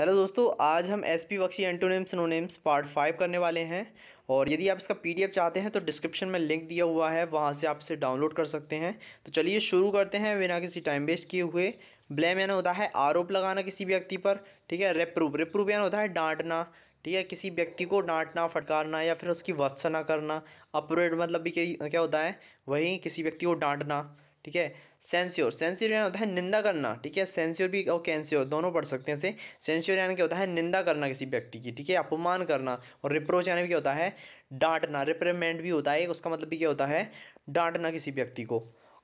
hello दोस्तों आज हम एस पी बक्शी एंटोनिम्स नोनेम्स पार्ट फाइव करने वाले हैं और यदि आप इसका पीडीएफ चाहते हैं तो डिस्क्रिप्शन में लिंक दिया हुआ है वहाँ से आप इसे डाउनलोड कर सकते हैं तो चलिए शुरू करते हैं बिना किसी टाइम वेस्ट किए हुए ब्लेम यानी होता है आरोप लगाना किसी व्यक्ति पर ठीक है रेप्रूव रेप्रूव यानी होता है डांटना ठीक है किसी व्यक्ति को डांटना फटकारना या फिर उसकी वत्सना करना अपरेट मतलब भी क्या होता है वहीं किसी व्यक्ति को डांटना ठीक है सेंस्योर सेंस्योर यानी होता है निंदा करना ठीक है सेंस्योर भी और कैंस्योर दोनों पढ़ सकते हैं इसे सेंस्योर यानी क्या होता है निंदा करना किसी व्यक्ति की ठीक है अपमान करना और रिप्रोच यानी क्या होता है डांटना रिप्रेमेंट भी होता है उसका मतलब भी क्या होता है डांटना किसी व्यक्ति को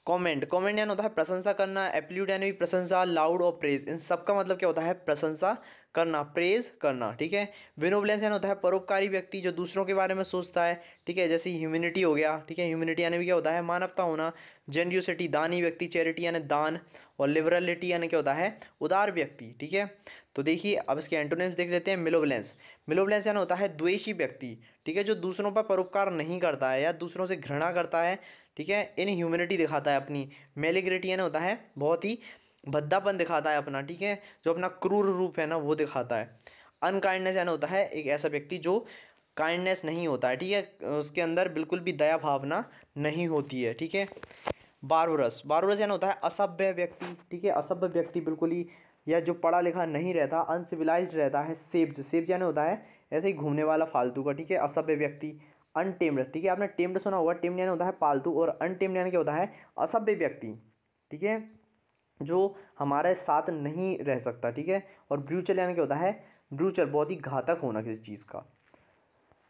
कमेंट कमेंट यानी होता है प्रशंसा करना एप्ल्यूड यानी भी प्रशंसा लाउड और प्रेज इन सब का मतलब क्या होता है प्रशंसा करना प्रेज करना ठीक है विनोबलेंस यानी होता है परोपकारी व्यक्ति जो दूसरों के बारे में सोचता है ठीक है जैसे ह्यूमिनिटी हो गया ठीक है ह्यूमिनिटी यानी क्या होता है मानवता होना जेनरियोसिटी दानी व्यक्ति चैरिटी यानी दान और लिबरलिटी यानी क्या होता है उदार व्यक्ति ठीक है तो देखिए अब इसके एंटोनेम्स देख लेते हैं मिलोबलेंस मिलोबलेंस यानी होता है द्वेषी व्यक्ति ठीक है जो दूसरों पर परोपकार नहीं करता है या दूसरों से घृणा करता है ठीक है इन ह्यूमिनिटी दिखाता है अपनी मेलिग्रिटी यानी होता है बहुत ही भद्दापन दिखाता है अपना ठीक है जो अपना क्रूर रूप है ना वो दिखाता है अनकाइंडनेस यानी होता है एक ऐसा व्यक्ति जो काइंडनेस नहीं होता है ठीक है उसके अंदर बिल्कुल भी दया भावना नहीं होती है ठीक है बारूरस बारूरस यानी होता है असभ्य व्यक्ति ठीक है असभ्य व्यक्ति बिल्कुल ही या जो पढ़ा लिखा नहीं रहता अनसिविलाइज रहता है सेब्ज सेब्ज यानी होता है ऐसे ही घूमने वाला फालतू का ठीक है असभ्य व्यक्ति अनटेम्ड ठीक है आपने टेम्ड सुना होगा टेम्ड यानी होता है पालतू और अनटेम्ड यानी क्या होता है असभ्य व्यक्ति ठीक है जो हमारे साथ नहीं रह सकता ठीक है और ब्रूचर यानी क्या होता है ब्रूचर बहुत ही घातक होना किसी चीज़ का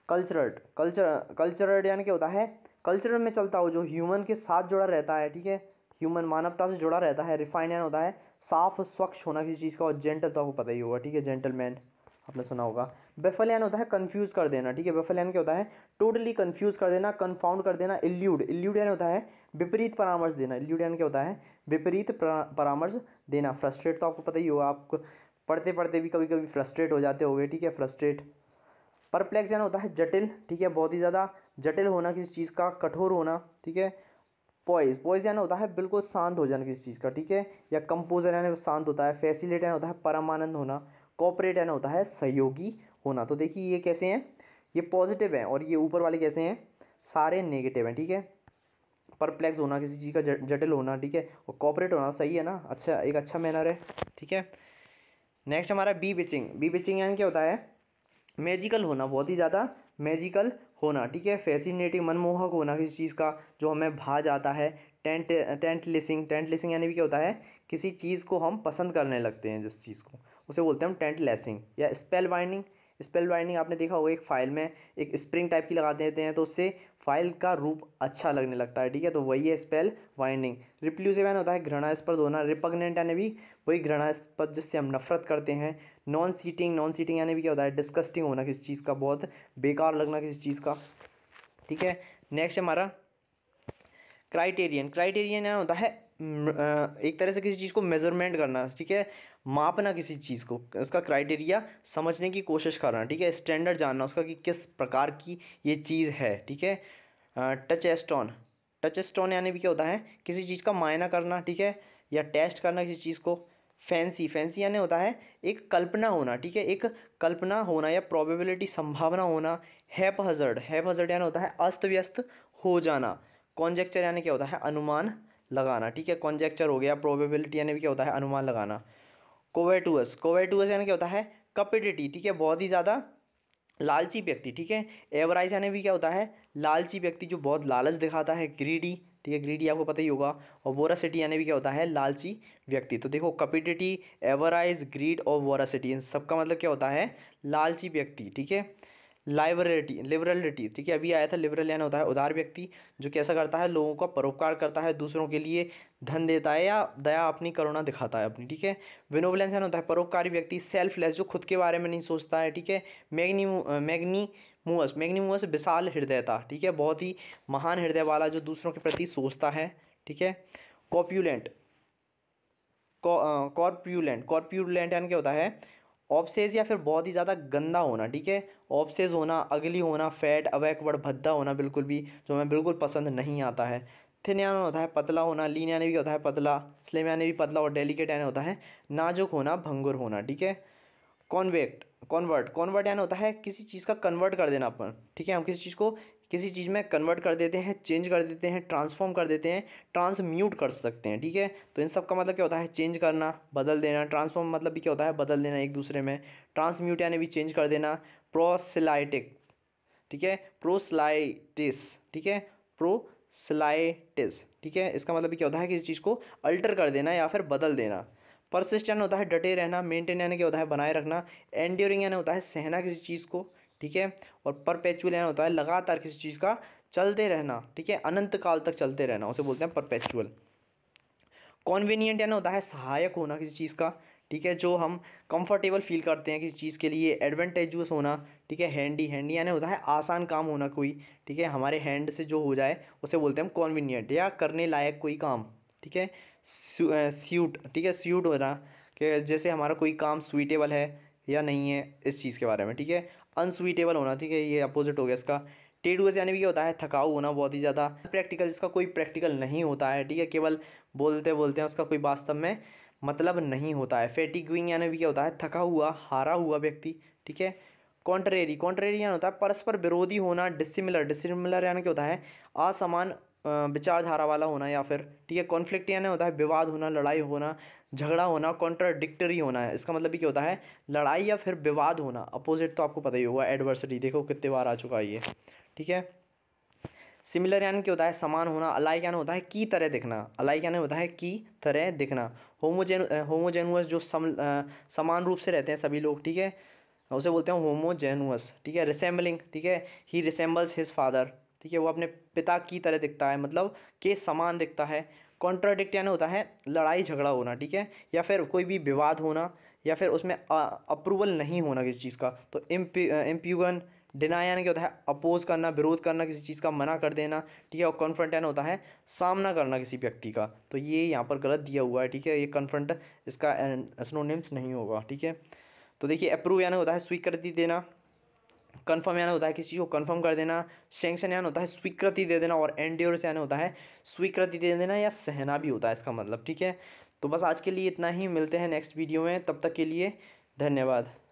कल्चरड कल्चर कल्चरड यानी क्या होता है कल्चर में चलता हो जो ह्यूमन के साथ जुड़ा रहता है ठीक है ह्यूमन मानवता से जुड़ा रहता है रिफाइंड यानी होता है साफ स्वच्छ होना किसी चीज़ का और जेंटल तो आपको पता ही होगा ठीक है जेंटलमैन आपने सुना होगा बेफल यान होता है कन्फ्यूज़ कर देना ठीक है बेफल यान क्या होता है टोटली कन्फ्यूज़ कर देना कन्फाउंड कर देना इल्यूड इल्यूड यान होता है विपरीत परामर्श देना इल्यूड यान क्या होता है विपरीत परामर्श देना फ्रस्ट्रेट तो आपको पता ही होगा आप पढ़ते पढ़ते भी कभी कभी फ्रस्ट्रेट हो जाते गए ठीक है फ्रस्ट्रेट परप्लेक्स यान होता है जटिल ठीक है बहुत ही ज़्यादा जटिल होना किसी चीज़ का कठोर होना ठीक है पॉइज पॉइज यानी होता है बिल्कुल शांत हो जाना किसी चीज़ का ठीक है या कंपोजर यानी शांत होता है फैसिलेट यानी होता है परमानंद होना कॉपरेट यानी होता है सहयोगी होना तो देखिए ये कैसे हैं ये पॉजिटिव हैं और ये ऊपर वाले कैसे हैं सारे नेगेटिव हैं ठीक है परप्लेक्स होना किसी चीज़ का जटिल होना ठीक है और कॉपरेट होना सही है ना अच्छा एक अच्छा मैनर है ठीक है नेक्स्ट हमारा बी बिचिंग बी बिचिंग यानी क्या होता है मैजिकल होना बहुत ही ज़्यादा मैजिकल होना ठीक है फैसिनेटिंग मनमोहक होना किसी चीज़ का जो हमें भा जाता है tent tent lacing tent lacing यानी भी क्या होता है किसी चीज़ को हम पसंद करने लगते हैं जिस चीज़ को उसे बोलते हैं हम टेंट लेसिंग या स्पेल बाइंडिंग स्पेल बाइंडिंग आपने देखा होगा एक फाइल में एक स्प्रिंग टाइप की लगा देते हैं तो उससे फाइल का रूप अच्छा लगने लगता है ठीक है तो वही है स्पेल बाइंडिंग रिप्ल्यूसिव यानी होता है घृणास्पद होना रिपग्नेंट यानी भी वही घृणास्पद जिससे हम नफरत करते हैं नॉन सीटिंग नॉन सीटिंग यानी भी क्या होता है डिस्कस्टिंग होना किसी चीज़ का बहुत बेकार लगना किसी चीज़ का ठीक है नेक्स्ट हमारा क्राइटेरियन क्राइटेरियन यानी होता है एक तरह से किसी चीज़ को मेजरमेंट करना ठीक है मापना किसी चीज़ को उसका क्राइटेरिया समझने की कोशिश करना ठीक है स्टैंडर्ड जानना उसका कि किस प्रकार की ये चीज़ है ठीक है टच एस्टोन टच एस्टोन यानी भी क्या होता है किसी चीज़ का मायना करना ठीक है या टेस्ट करना किसी चीज़ को फैंसी फैंसी यानी होता है एक कल्पना होना ठीक है एक कल्पना होना या प्रोबेबिलिटी संभावना होना हैप हजर्ड हैप हजर्ड यानी होता है अस्त व्यस्त हो जाना कॉन्जेक्चर यानी क्या होता है अनुमान लगाना ठीक है कॉन्जेक्चर हो गया प्रोबेबिलिटी यानी भी क्या होता है अनुमान लगाना कोवेटुअस कोवेटुअस यानी क्या होता है कपिडिटी ठीक है बहुत ही ज़्यादा लालची व्यक्ति ठीक है एवराइज यानी भी क्या होता है लालची व्यक्ति जो बहुत लालच दिखाता है ग्रीडी ठीक है ग्रीडी आपको पता ही होगा और वोरासिटी यानी भी क्या होता है लालची व्यक्ति तो देखो कपिडिटी एवराइज ग्रीड और वोरासिटी इन सबका मतलब क्या होता है लालची व्यक्ति ठीक है लाइबरिटी लिबरलिटी ठीक है अभी आया था लिबरल यानी होता है उदार व्यक्ति जो कैसा करता है लोगों का परोपकार करता है दूसरों के लिए धन देता है या दया अपनी करुणा दिखाता है अपनी ठीक है विनोवलेंस यानी होता है परोपकारी व्यक्ति सेल्फलेस जो खुद के बारे में नहीं सोचता है ठीक है मैगनी मैगनी मुअस विशाल हृदयता ठीक है बहुत ही महान हृदय वाला जो दूसरों के प्रति सोचता है ठीक है कॉप्यूलेंट कॉर्प्यूलेंट कॉर्प्यूलेंट यानी क्या होता है ऑप्सेज या फिर बहुत ही ज़्यादा गंदा होना ठीक है ऑप्सेज होना अगली होना फैट अवैकवर्ड भद्दा होना बिल्कुल भी जो हमें बिल्कुल पसंद नहीं आता है थिन यानी होता है पतला होना लीन यानी भी होता है पतला स्लिम यानी भी पतला और डेलिकेट यानी होता है नाजुक होना भंगुर होना ठीक है कॉन्वेक्ट कॉन्वर्ट कॉन्वर्ट यानी होता है किसी चीज़ का कन्वर्ट कर देना अपन ठीक है हम किसी चीज़ को किसी चीज़ में कन्वर्ट कर देते हैं चेंज कर देते हैं ट्रांसफॉर्म कर देते हैं ट्रांसम्यूट कर सकते हैं ठीक है तो इन सब का मतलब क्या होता है चेंज करना बदल देना ट्रांसफॉर्म मतलब भी क्या होता है बदल देना एक दूसरे में ट्रांसम्यूट यानी भी चेंज कर देना प्रोसिलाइटिक ठीक है प्रोसलाइटिस ठीक है प्रोसलाइटिस ठीक है इसका मतलब क्या होता है किसी चीज़ को अल्टर कर देना या फिर बदल देना परसिस्टेंट होता है डटे रहना मेंटेन यानी क्या होता है बनाए रखना एंड्योरिंग यानी होता है सहना किसी चीज़ को ठीक है और परपेचुअल होता है लगातार किसी चीज़ का चलते रहना ठीक है अनंत काल तक चलते रहना उसे बोलते हैं परपेचुअल कॉन्वीनियंट यानी होता है सहायक होना किसी चीज़ का ठीक है जो हम कंफर्टेबल फील करते हैं किसी चीज़ के लिए एडवेंटेजस होना ठीक है हैंडी हैंडी यानी होता है आसान काम होना कोई ठीक है हमारे हैंड से जो हो जाए उसे बोलते हैं हम कॉन्वीनियंट या करने लायक कोई काम ठीक है सूट ठीक है सूट होना कि जैसे हमारा कोई काम सूटेबल है या नहीं है इस चीज़ के बारे में ठीक है अनस्वीटेबल होना ठीक है ये अपोजिट हो गया इसका टेडुअस यानी भी क्या होता है थकाऊ होना बहुत ही ज़्यादा प्रैक्टिकल इसका कोई प्रैक्टिकल नहीं होता है ठीक है केवल बोलते बोलते हैं उसका कोई वास्तव में मतलब नहीं होता है विंग यानी भी क्या होता है थका हुआ हारा हुआ व्यक्ति ठीक है कॉन्ट्रेरी कॉन्ट्रेरी यानी होता है परस्पर विरोधी होना डिसिमिलर डिसिमिलर यानी क्या होता है असमान विचारधारा वाला होना या फिर ठीक है कॉन्फ्लिक्ट यानी होता है विवाद होना लड़ाई होना झगड़ा होना कॉन्ट्राडिक्टरी होना है इसका मतलब भी क्या होता है लड़ाई या फिर विवाद होना अपोजिट तो आपको पता ही होगा एडवर्सिटी देखो कितने बार आ चुका है ये ठीक है सिमिलर यानी क्या होता है समान होना अलाई क्या होता है की तरह दिखना अलाई क्या होता है की तरह दिखना होमोजेन होमोजेनुअस जो सम समान रूप से रहते हैं सभी लोग ठीक है उसे बोलते हैं होमोजेनुअस ठीक है रिसेम्बलिंग ठीक है ही रिसेंबल्स हिज फादर ठीक है वो अपने पिता की तरह दिखता है मतलब के समान दिखता है कॉन्ट्राडिक्ट यानी होता है लड़ाई झगड़ा होना ठीक है या फिर कोई भी विवाद होना या फिर उसमें अप्रूवल नहीं होना किसी चीज़ का तो इम्प्यूगन डिनाई यानी क्या होता है अपोज करना विरोध करना किसी चीज़ का मना कर देना ठीक है और कन्फ्रंट यानी होता है सामना करना किसी व्यक्ति का तो ये यहाँ पर गलत दिया हुआ है ठीक है ये कन्फ्रंट इसका एसनोनिम्स नहीं होगा ठीक है तो देखिए अप्रूव यानी होता है स्वीकृति देना कन्फर्म यानी होता है किसी को कन्फर्म कर देना सेंक्शन यानी होता है स्वीकृति दे देना और एंड्योर्स यानी होता है स्वीकृति दे देना या सहना भी होता है इसका मतलब ठीक है तो बस आज के लिए इतना ही मिलते हैं नेक्स्ट वीडियो में तब तक के लिए धन्यवाद